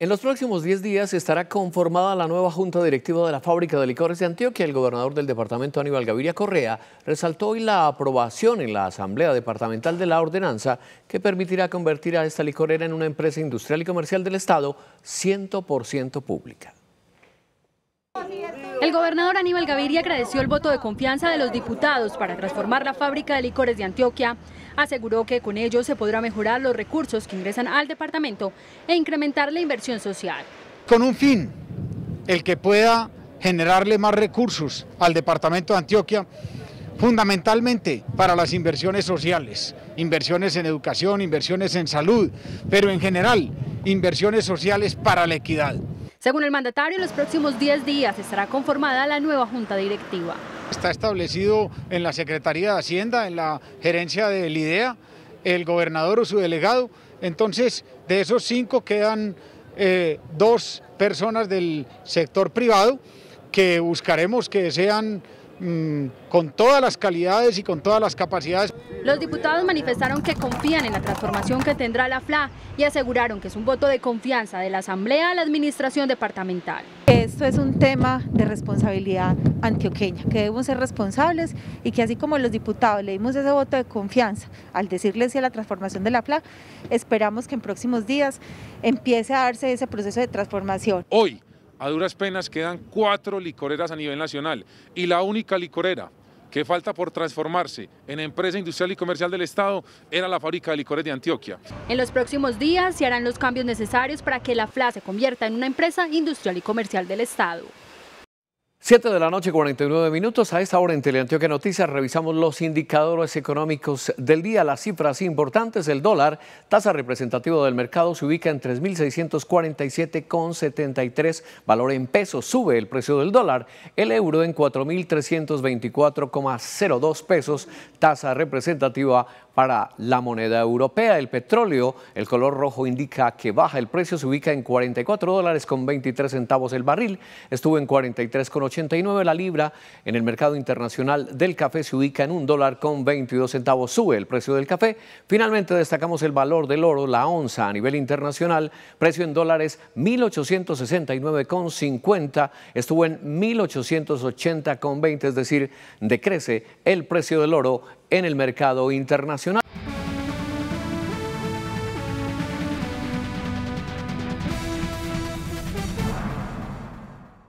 En los próximos 10 días estará conformada la nueva junta directiva de la fábrica de licores de Antioquia. El gobernador del departamento Aníbal Gaviria Correa resaltó hoy la aprobación en la Asamblea Departamental de la ordenanza que permitirá convertir a esta licorera en una empresa industrial y comercial del Estado 100% pública. El gobernador Aníbal Gaviria agradeció el voto de confianza de los diputados para transformar la fábrica de licores de Antioquia. Aseguró que con ello se podrá mejorar los recursos que ingresan al departamento e incrementar la inversión social. Con un fin, el que pueda generarle más recursos al departamento de Antioquia, fundamentalmente para las inversiones sociales, inversiones en educación, inversiones en salud, pero en general inversiones sociales para la equidad. Según el mandatario, en los próximos 10 días estará conformada la nueva junta directiva. Está establecido en la Secretaría de Hacienda, en la gerencia la e IDEA, el gobernador o su delegado. Entonces, de esos cinco quedan eh, dos personas del sector privado que buscaremos que sean Mm, con todas las calidades y con todas las capacidades. Los diputados manifestaron que confían en la transformación que tendrá la FLA y aseguraron que es un voto de confianza de la Asamblea a la Administración Departamental. Esto es un tema de responsabilidad antioqueña, que debemos ser responsables y que así como los diputados le dimos ese voto de confianza al decirles sí a la transformación de la FLA, esperamos que en próximos días empiece a darse ese proceso de transformación. Hoy a duras penas quedan cuatro licoreras a nivel nacional y la única licorera que falta por transformarse en empresa industrial y comercial del Estado era la fábrica de licores de Antioquia. En los próximos días se harán los cambios necesarios para que la FLA se convierta en una empresa industrial y comercial del Estado. 7 de la noche, 49 minutos. A esta hora en Teleantioque Noticias revisamos los indicadores económicos del día. Las cifras importantes, el dólar, tasa representativa del mercado, se ubica en 3.647,73, valor en pesos, sube el precio del dólar, el euro en 4.324,02 pesos, tasa representativa para la moneda europea. El petróleo, el color rojo indica que baja. El precio se ubica en 44 dólares con 23 centavos el barril. Estuvo en 43,89 la libra. En el mercado internacional del café se ubica en un dólar con 22 centavos. Sube el precio del café. Finalmente destacamos el valor del oro, la onza a nivel internacional. Precio en dólares 1869,50. Estuvo en 1880,20, es decir, decrece el precio del oro en el mercado internacional.